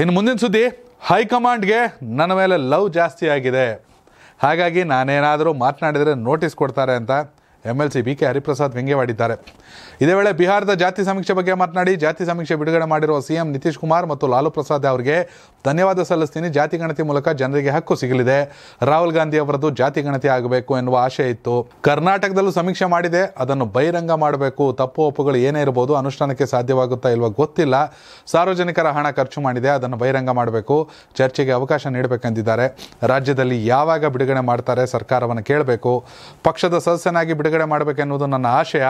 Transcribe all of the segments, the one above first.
ಇನ್ನು ಮುಂದಿನ ಸುದ್ದಿ ಹೈಕಮಾಂಡ್ಗೆ ನನ್ನ ಮೇಲೆ ಲವ್ ಜಾಸ್ತಿ ಆಗಿದೆ ಹಾಗಾಗಿ ನಾನೇನಾದರೂ ಮಾತನಾಡಿದರೆ ನೋಟಿಸ್ ಕೊಡ್ತಾರೆ ಅಂತ M L C B K Hariprasad ವ್ಯಂಗ್ಯವಾಡಿದ್ದಾರೆ ಇದೇ ವೇಳೆ ಬಿಹಾರದ ಜಾತಿ ಸಮೀಕ್ಷೆ ಬಗ್ಗೆ ಮಾತನಾಡಿ ಜಾತಿ ಸಮೀಕ್ಷೆ ಬಿಡುಗಡೆ ಮಾಡಿರುವ ಸಿಎಂ ನಿತೀಶ್ ಕುಮಾರ್ ಮತ್ತು ಲಾಲು ಪ್ರಸಾದ್ ಅವರಿಗೆ ಧನ್ಯವಾದ ಸಲ್ಲಿಸ್ತೀನಿ ಜಾತಿ ಗಣತಿ ಮೂಲಕ ಜನರಿಗೆ ಹಕ್ಕು ಸಿಗಲಿದೆ ರಾಹುಲ್ ಗಾಂಧಿ ಅವರದ್ದು ಜಾತಿ ಗಣತಿ ಆಗಬೇಕು ಎನ್ನುವ ಆಶೆ ಇತ್ತು ಕರ್ನಾಟಕದಲ್ಲೂ ಸಮೀಕ್ಷೆ ಮಾಡಿದೆ ಅದನ್ನು ಬಹಿರಂಗ ಮಾಡಬೇಕು ತಪ್ಪು ಒಪ್ಪುಗಳು ಏನೇ ಇರಬಹುದು ಅನುಷ್ಠಾನಕ್ಕೆ ಸಾಧ್ಯವಾಗುತ್ತಾ ಇಲ್ವ ಗೊತ್ತಿಲ್ಲ ಸಾರ್ವಜನಿಕರ ಹಣ ಖರ್ಚು ಮಾಡಿದೆ ಅದನ್ನು ಬಹಿರಂಗ ಮಾಡಬೇಕು ಚರ್ಚೆಗೆ ಅವಕಾಶ ನೀಡಬೇಕೆಂದಿದ್ದಾರೆ ರಾಜ್ಯದಲ್ಲಿ ಯಾವಾಗ ಬಿಡುಗಡೆ ಮಾಡ್ತಾರೆ ಸರ್ಕಾರವನ್ನು ಕೇಳಬೇಕು ಪಕ್ಷದ ಸದಸ್ಯನಾಗಿ ಬಿಡುಗಡೆ ಬಿಡುಗಡೆ ಮಾಡಬೇಕೆನ್ನುವುದು ನನ್ನ ಆಶಯ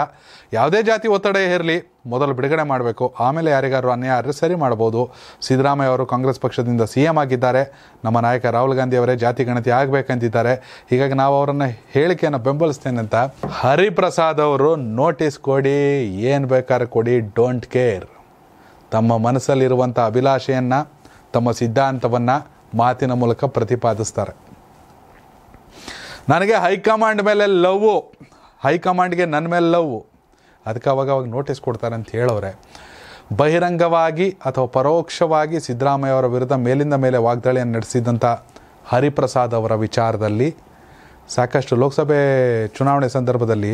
ಯಾವುದೇ ಜಾತಿ ಒತ್ತಡ ಇರಲಿ ಮೊದಲು ಬಿಡುಗಡೆ ಮಾಡಬೇಕು ಆಮೇಲೆ ಯಾರಿಗಾರು ಅನ್ಯಾಯ ಆದರೆ ಸರಿ ಮಾಡ್ಬೋದು ಸಿದ್ದರಾಮಯ್ಯ ಅವರು ಕಾಂಗ್ರೆಸ್ ಪಕ್ಷದಿಂದ ಸಿ ಎಂ ಆಗಿದ್ದಾರೆ ನಮ್ಮ ನಾಯಕ ರಾಹುಲ್ ಗಾಂಧಿ ಅವರೇ ಜಾತಿ ಗಣತಿ ಆಗಬೇಕಂತಿದ್ದಾರೆ ಹೀಗಾಗಿ ನಾವು ಅವರನ್ನು ಹೇಳಿಕೆಯನ್ನು ಬೆಂಬಲಿಸ್ತೇನೆ ಅಂತ ಹರಿಪ್ರಸಾದ್ ಅವರು ನೋಟಿಸ್ ಕೊಡಿ ಏನು ಬೇಕಾದ್ರೆ ಕೊಡಿ ಡೋಂಟ್ ಕೇರ್ ತಮ್ಮ ಮನಸ್ಸಲ್ಲಿರುವಂಥ ಅಭಿಲಾಷೆಯನ್ನು ತಮ್ಮ ಸಿದ್ಧಾಂತವನ್ನು ಮಾತಿನ ಮೂಲಕ ಪ್ರತಿಪಾದಿಸ್ತಾರೆ ನನಗೆ ಹೈಕಮಾಂಡ್ ಮೇಲೆ ಲವ್ ಹೈಕಮಾಂಡ್ಗೆ ನನ್ನ ಮೇಲೆ ಲವ್ ಅದಕ್ಕೆ ಅವಾಗ ಅವಾಗ ನೋಟಿಸ್ ಕೊಡ್ತಾರೆ ಅಂತ ಹೇಳೋರೆ ಬಹಿರಂಗವಾಗಿ ಅಥವಾ ಪರೋಕ್ಷವಾಗಿ ಸಿದ್ದರಾಮಯ್ಯ ಅವರ ವಿರುದ್ಧ ಮೇಲಿಂದ ಮೇಲೆ ವಾಗ್ದಾಳಿಯನ್ನು ನಡೆಸಿದಂಥ ಹರಿಪ್ರಸಾದ್ ಅವರ ವಿಚಾರದಲ್ಲಿ ಸಾಕಷ್ಟು ಲೋಕಸಭೆ ಚುನಾವಣೆ ಸಂದರ್ಭದಲ್ಲಿ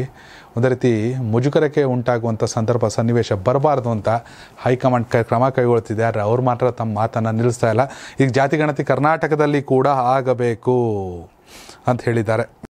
ಒಂದು ರೀತಿ ಮುಜುಗರಕ್ಕೆ ಉಂಟಾಗುವಂಥ ಸಂದರ್ಭ ಸನ್ನಿವೇಶ ಬರಬಾರ್ದು ಅಂತ ಹೈಕಮಾಂಡ್ ಕ ಕ್ರಮ ಕೈಗೊಳ್ತಿದ್ದಾರೆ ಅವ್ರು ಮಾತ್ರ ತಮ್ಮ ಮಾತನ್ನು ನಿಲ್ಲಿಸ್ತಾ ಇಲ್ಲ ಈಗ ಜಾತಿ ಗಣತಿ ಕರ್ನಾಟಕದಲ್ಲಿ ಕೂಡ ಆಗಬೇಕು ಅಂತ ಹೇಳಿದ್ದಾರೆ